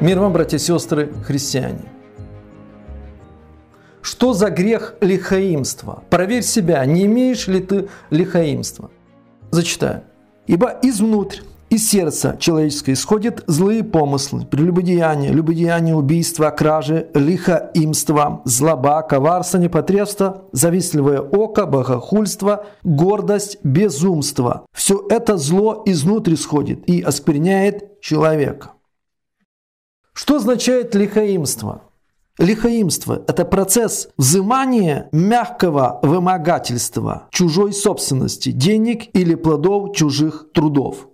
Мир вам, братья и сестры, христиане. Что за грех лихаимства? Проверь себя, не имеешь ли ты лихаимства. Зачитаю. «Ибо изнутрь, из сердца человеческое, исходят злые помыслы, прелюбодеяния, любодеяния, убийства, кражи, лихоимства, злоба, коварство, непотребство, завистливое око, богохульство, гордость, безумство. Все это зло изнутри сходит и оскверняет человека. Что означает лихоимство? Лихоимство – это процесс взимания мягкого вымогательства чужой собственности, денег или плодов чужих трудов.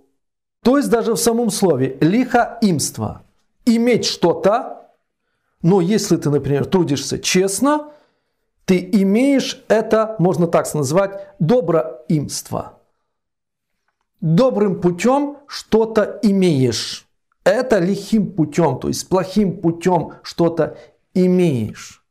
То есть даже в самом слове лихоимство иметь что-то, но если ты, например, трудишься честно, ты имеешь это, можно так назвать, доброимство. Добрым путем что-то имеешь это лихим путем, то есть плохим путем что-то имеешь.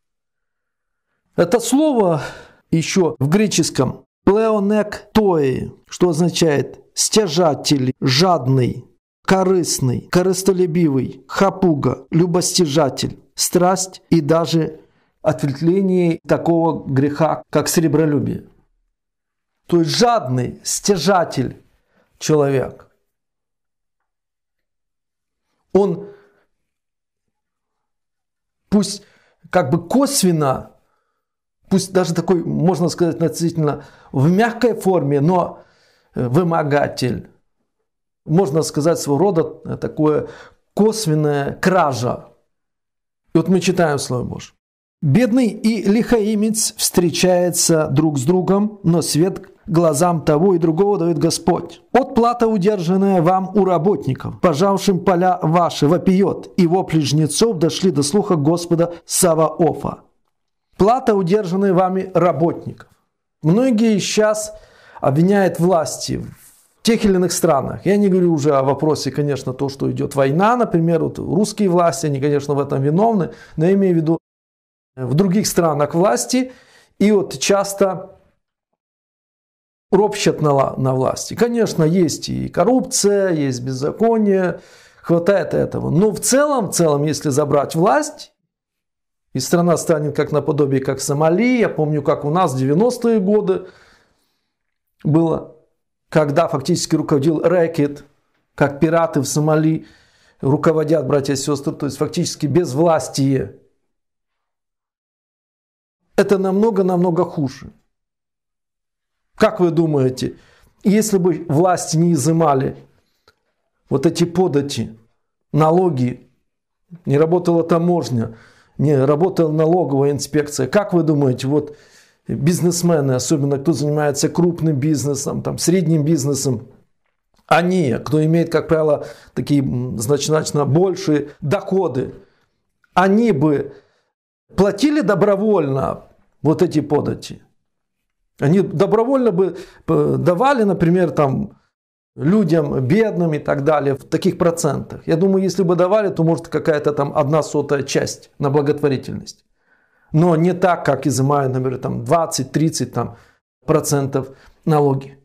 Это слово еще в греческом плеонектои, что означает стяжатель, жадный, корыстный, корыстолюбивый, хапуга, любостяжатель, страсть и даже ответвление такого греха, как сребролюбие. То есть жадный, стяжатель человек – он пусть как бы косвенно, пусть даже такой, можно сказать, относительно в мягкой форме, но вымогатель. Можно сказать, своего рода такое косвенная кража. И вот мы читаем Слово Божье. Бедный и лихоимец встречаются друг с другом, но свет глазам того и другого дает Господь. Отплата, удержанная вам у работников, пожавшим поля ваши, вопиет, и вопли жнецов дошли до слуха Господа Саваофа. Плата, удержанная вами работников. Многие сейчас обвиняют власти в тех или иных странах. Я не говорю уже о вопросе, конечно, то, что идет война, например, вот русские власти, они, конечно, в этом виновны, но я имею в виду в других странах власти, и вот часто ропщат на, на власти. Конечно, есть и коррупция, есть беззаконие, хватает этого. Но в целом, в целом, если забрать власть, и страна станет как наподобие, как Сомали, я помню, как у нас в 90-е годы было, когда фактически руководил рэкет, как пираты в Сомали руководят братья и сестры, то есть фактически без власти. Это намного-намного хуже. Как вы думаете, если бы власти не изымали вот эти подати, налоги, не работала таможня, не работала налоговая инспекция, как вы думаете, вот бизнесмены, особенно кто занимается крупным бизнесом, там, средним бизнесом, они, кто имеет, как правило, такие значительно большие доходы, они бы платили добровольно вот эти подати? Они добровольно бы э, давали, например, там, людям бедным и так далее в таких процентах. Я думаю, если бы давали, то может какая-то там одна сотая часть на благотворительность. Но не так, как изымают, например, там 20-30 там, процентов налоги.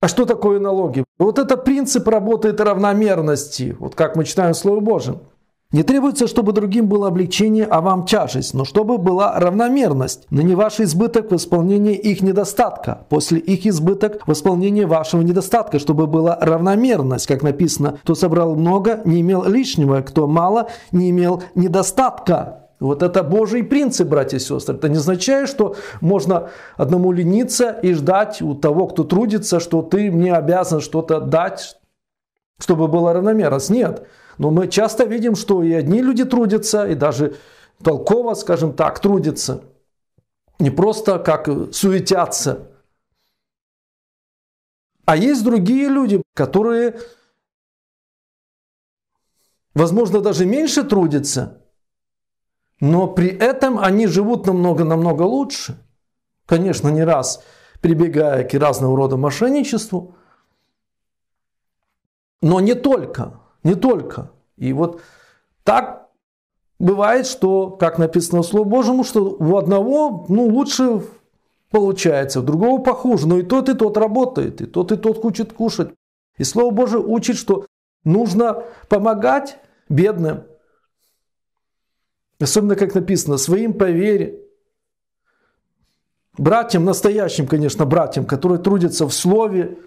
А что такое налоги? Вот это принцип работает равномерности, вот как мы читаем Слово Божьем. Не требуется, чтобы другим было облегчение, а вам тяжесть, но чтобы была равномерность. Но не ваш избыток в исполнении их недостатка, после их избыток в исполнении вашего недостатка, чтобы была равномерность, как написано, кто собрал много, не имел лишнего, кто мало, не имел недостатка. Вот это Божий принцип, братья и сестры. Это не означает, что можно одному лениться и ждать у того, кто трудится, что ты мне обязан что-то дать, чтобы была равномерность. Нет. Но мы часто видим, что и одни люди трудятся, и даже толково, скажем так, трудятся. Не просто как суетятся. А есть другие люди, которые, возможно, даже меньше трудятся, но при этом они живут намного-намного лучше. Конечно, не раз прибегая к разного рода мошенничеству – но не только, не только. И вот так бывает, что, как написано в Слове Божьему, что у одного ну, лучше получается, у другого похуже. Но и тот, и тот работает, и тот, и тот учит кушать. И Слово Божие учит, что нужно помогать бедным. Особенно, как написано, своим по Братьям, настоящим, конечно, братьям, которые трудятся в слове,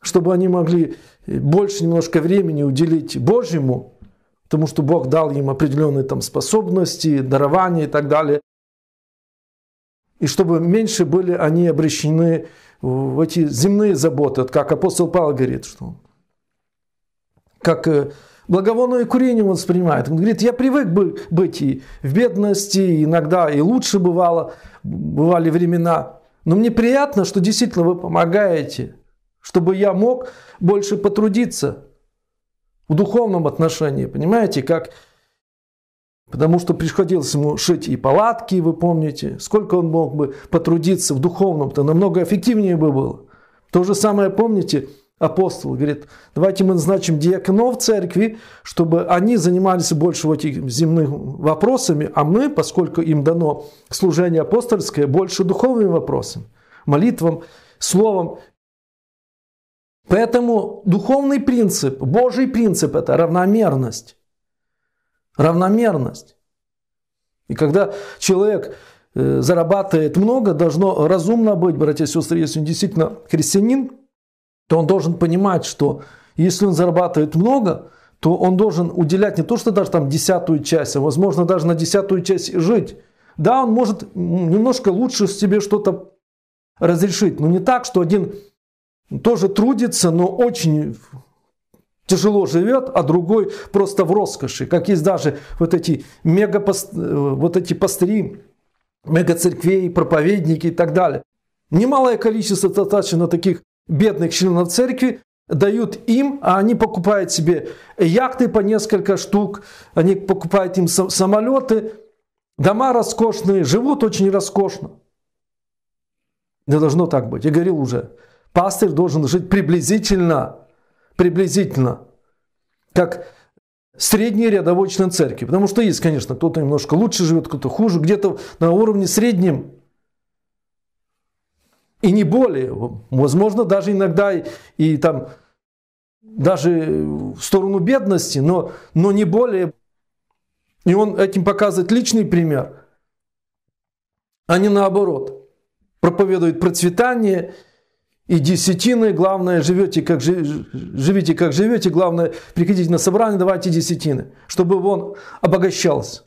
чтобы они могли больше немножко времени уделить Божьему, потому что Бог дал им определенные там способности, дарования и так далее. И чтобы меньше были они обращены в эти земные заботы, вот как апостол Павел говорит, что как э, благовонное курение он воспринимает. Он говорит, я привык бы быть и в бедности, иногда и лучше бывало, бывали времена. Но мне приятно, что действительно вы помогаете чтобы я мог больше потрудиться в духовном отношении, понимаете, как Потому что приходилось ему шить и палатки, вы помните, сколько он мог бы потрудиться в духовном-то, намного эффективнее бы было. То же самое, помните, апостол говорит, давайте мы назначим диаконов церкви, чтобы они занимались больше вот этими земными вопросами, а мы, поскольку им дано служение апостольское, больше духовными вопросами, молитвам, словом Поэтому духовный принцип, Божий принцип – это равномерность. Равномерность. И когда человек э, зарабатывает много, должно разумно быть, братья и сестры, если он действительно христианин, то он должен понимать, что если он зарабатывает много, то он должен уделять не то, что даже там десятую часть, а возможно даже на десятую часть жить. Да, он может немножко лучше себе что-то разрешить, но не так, что один тоже трудится, но очень тяжело живет, а другой просто в роскоши. Как есть даже вот эти мега вот эти пастыри, церквей, проповедники и так далее. Немалое количество достаточно таких бедных членов церкви дают им, а они покупают себе яхты по несколько штук, они покупают им самолеты, дома роскошные, живут очень роскошно. Не должно так быть. Я говорил уже, пастырь должен жить приблизительно, приблизительно, как средний рядовой член церкви. Потому что есть, конечно, кто-то немножко лучше живет, кто-то хуже, где-то на уровне среднем. И не более. Возможно, даже иногда и, и там даже в сторону бедности, но, но не более. И он этим показывает личный пример, а не наоборот. Проповедует процветание – и десятины, главное, живете как, живите, как живете, главное, приходите на собрание, давайте десятины, чтобы он обогащался.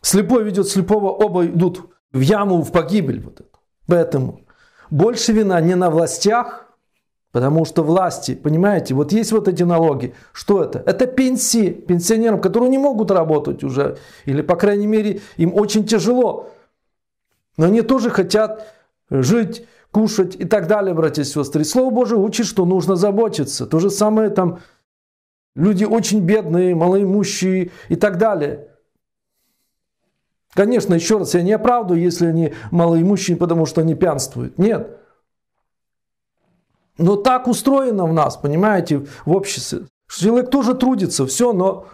Слепой ведет слепого, оба идут в яму, в погибель. Вот эту. Поэтому больше вина не на властях, потому что власти, понимаете, вот есть вот эти налоги. Что это? Это пенсии пенсионерам, которые не могут работать уже, или, по крайней мере, им очень тяжело. Но они тоже хотят жить, кушать и так далее, братья и сестры. Слово Божие учит, что нужно заботиться. То же самое там люди очень бедные, малоимущие и так далее. Конечно, еще раз, я не оправдываю, если они малоимущие, потому что они пьянствуют. Нет. Но так устроено в нас, понимаете, в обществе. Человек тоже трудится, все, но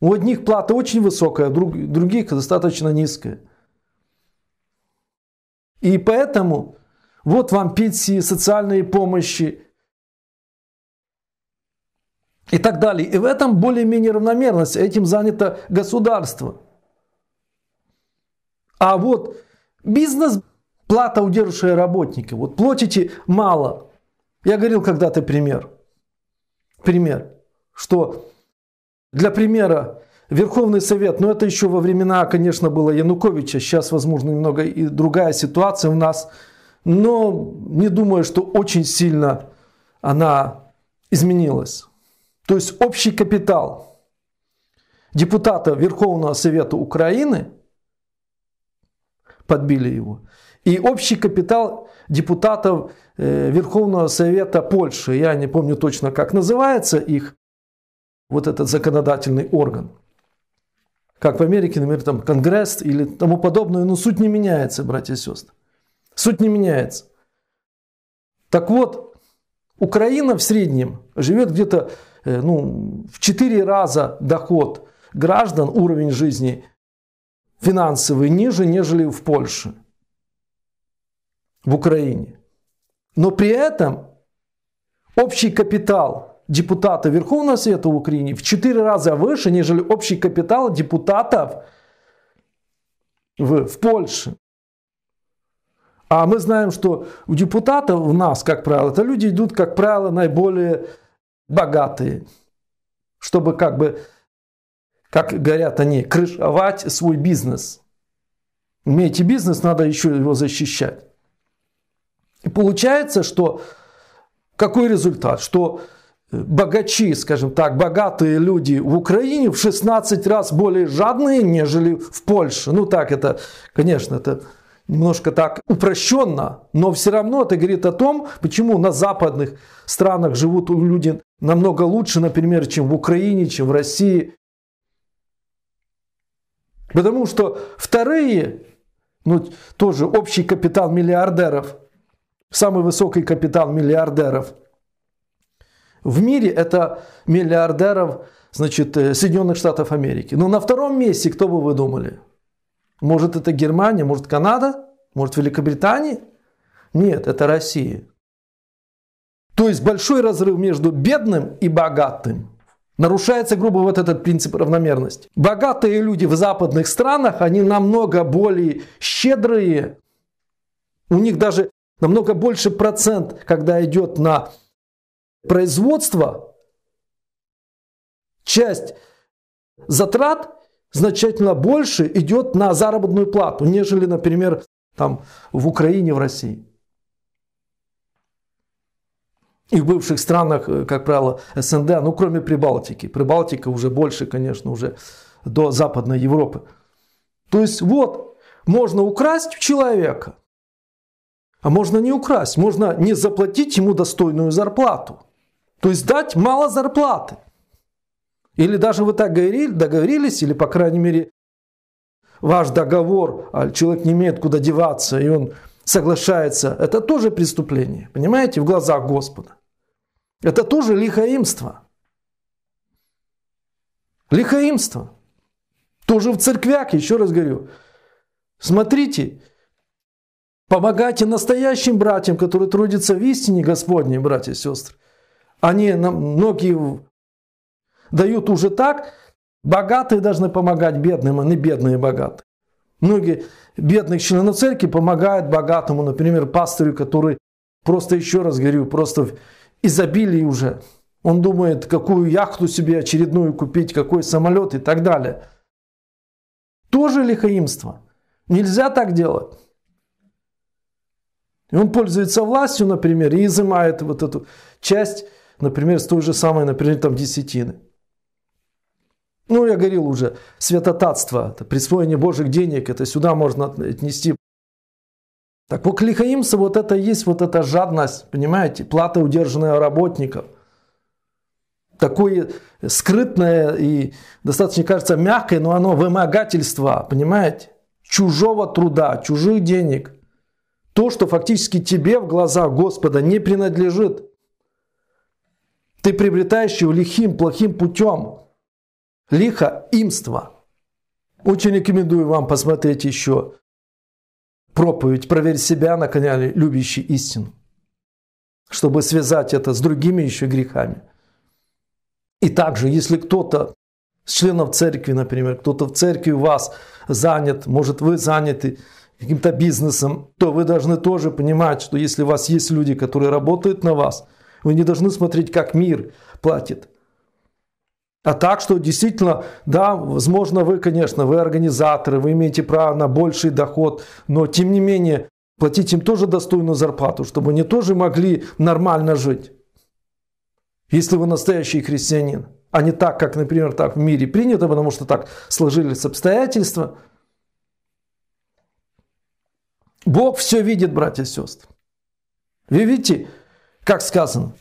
у одних плата очень высокая, а у других достаточно низкая. И поэтому вот вам пенсии, социальные помощи и так далее. И в этом более-менее равномерность, этим занято государство. А вот бизнес, плата, удерживающая работники, вот платите мало. Я говорил когда-то пример. Пример, что для примера Верховный Совет, но ну это еще во времена, конечно, было Януковича, сейчас, возможно, немного и другая ситуация у нас, но не думаю, что очень сильно она изменилась. То есть общий капитал депутата Верховного Совета Украины, подбили его, и общий капитал депутатов э, Верховного Совета Польши, я не помню точно, как называется их, вот этот законодательный орган – как в Америке, например, там Конгресс или тому подобное, но суть не меняется, братья и сестры. Суть не меняется. Так вот, Украина в среднем живет где-то э, ну, в 4 раза доход граждан, уровень жизни финансовый ниже, нежели в Польше, в Украине. Но при этом общий капитал депутата Верховного Совета в Украине в 4 раза выше, нежели общий капитал депутатов в, в Польше. А мы знаем, что у депутатов у нас, как правило, это люди идут, как правило, наиболее богатые, чтобы как бы, как говорят они, крышевать свой бизнес. Имеете бизнес, надо еще его защищать. И получается, что какой результат? Что богачи, скажем так, богатые люди в Украине в 16 раз более жадные, нежели в Польше. Ну так это, конечно, это немножко так упрощенно, но все равно это говорит о том, почему на западных странах живут люди намного лучше, например, чем в Украине, чем в России. Потому что вторые, ну тоже общий капитал миллиардеров, самый высокий капитал миллиардеров – в мире это миллиардеров значит, э, Соединенных Штатов Америки. Но на втором месте кто бы вы думали? Может это Германия, может Канада, может Великобритания? Нет, это Россия. То есть большой разрыв между бедным и богатым. Нарушается грубо вот этот принцип равномерности. Богатые люди в западных странах, они намного более щедрые. У них даже намного больше процент, когда идет на производства часть затрат значительно больше идет на заработную плату, нежели, например, там, в Украине, в России. И в бывших странах, э, как правило, СНД, ну кроме Прибалтики. Прибалтика уже больше, конечно, уже до Западной Европы. То есть вот, можно украсть человека, а можно не украсть, можно не заплатить ему достойную зарплату. То есть дать мало зарплаты. Или даже вы так говорили, договорились, или, по крайней мере, ваш договор, а человек не имеет куда деваться, и он соглашается, это тоже преступление, понимаете, в глазах Господа. Это тоже лихоимство. Лихоимство. Тоже в церквях, еще раз говорю. Смотрите, помогайте настоящим братьям, которые трудятся в истине Господней, братья и сестры. Они нам многие дают уже так, богатые должны помогать бедным, а не бедные богатые. Многие бедных членов церкви помогают богатому, например, пастырю, который просто, еще раз говорю, просто в изобилии уже. Он думает, какую яхту себе очередную купить, какой самолет и так далее. Тоже лихоимство. Нельзя так делать. И он пользуется властью, например, и изымает вот эту часть например, с той же самой, например, там десятины. Ну, я говорил уже, святотатство, это присвоение божьих денег, это сюда можно отнести. Так вот, лихаимцы, вот это есть вот эта жадность, понимаете, плата удержанная работников. Такое скрытное и достаточно, кажется, мягкое, но оно вымогательство, понимаете? Чужого труда, чужих денег. То, что фактически тебе в глаза Господа не принадлежит – ты приобретаешь его лихим, плохим путем. Лихо – имство. Очень рекомендую вам посмотреть еще проповедь «Проверь себя на канале «Любящий истину», чтобы связать это с другими еще грехами. И также, если кто-то с членов церкви, например, кто-то в церкви у вас занят, может, вы заняты каким-то бизнесом, то вы должны тоже понимать, что если у вас есть люди, которые работают на вас – вы не должны смотреть, как мир платит. А так, что действительно, да, возможно, вы, конечно, вы организаторы, вы имеете право на больший доход, но тем не менее, платить им тоже достойную зарплату, чтобы они тоже могли нормально жить. Если вы настоящий христианин, а не так, как, например, так в мире принято, потому что так сложились обстоятельства. Бог все видит, братья и сестры. Вы видите, как сказано,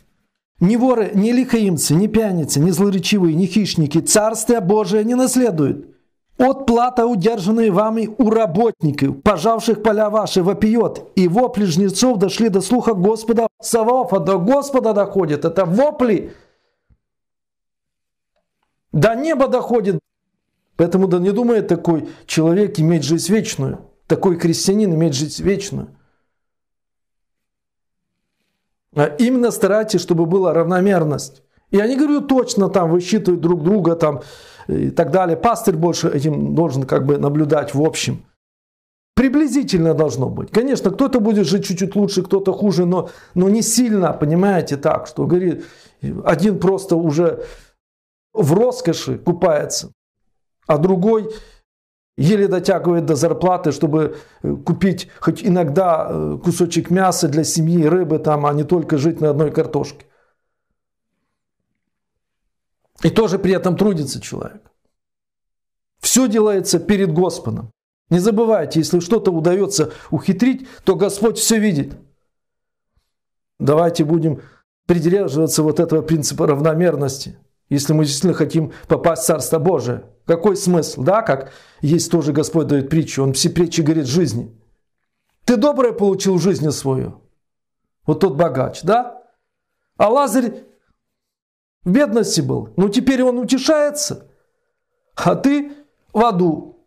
ни воры, ни лихаимцы, ни пьяницы, ни злоречивые, ни хищники Царствие Божие не наследуют. От плата, удержанные вами у работников, пожавших поля ваши, вопиет, и вопли жнецов дошли до слуха Господа Саваофа, до Господа доходит, это вопли, до неба доходит. Поэтому да не думает такой человек иметь жизнь вечную, такой крестьянин иметь жизнь вечную. А именно старайтесь, чтобы была равномерность. Я не говорю точно там высчитывать друг друга там э, и так далее. Пастырь больше этим должен как бы наблюдать в общем. Приблизительно должно быть. Конечно, кто-то будет жить чуть-чуть лучше, кто-то хуже, но, но не сильно, понимаете, так, что говорит, один просто уже в роскоши купается, а другой еле дотягивает до зарплаты, чтобы э, купить хоть иногда э, кусочек мяса для семьи, рыбы там, а не только жить на одной картошке. И тоже при этом трудится человек. Все делается перед Господом. Не забывайте, если что-то удается ухитрить, то Господь все видит. Давайте будем придерживаться вот этого принципа равномерности, если мы действительно хотим попасть в Царство Божие – какой смысл? Да, как есть тоже Господь дает притчу. Он все притчи говорит жизни. Ты доброе получил в жизни свою. Вот тот богач, да? А Лазарь в бедности был. Но теперь он утешается. А ты в аду.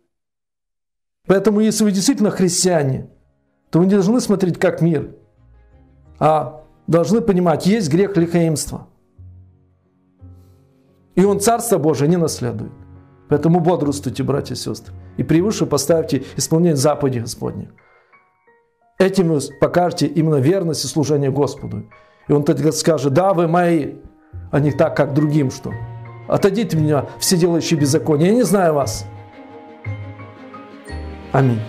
Поэтому, если вы действительно христиане, то вы не должны смотреть как мир, а должны понимать, есть грех лихоимства. И он Царство Божие не наследует. Поэтому бодрствуйте, братья и сестры, и превыше поставьте исполнение заповеди Господних. Этим вы покажете именно верность и служение Господу. И он тогда скажет, да, вы мои, а не так, как другим, что отойдите меня, все делающие беззаконие, я не знаю вас. Аминь.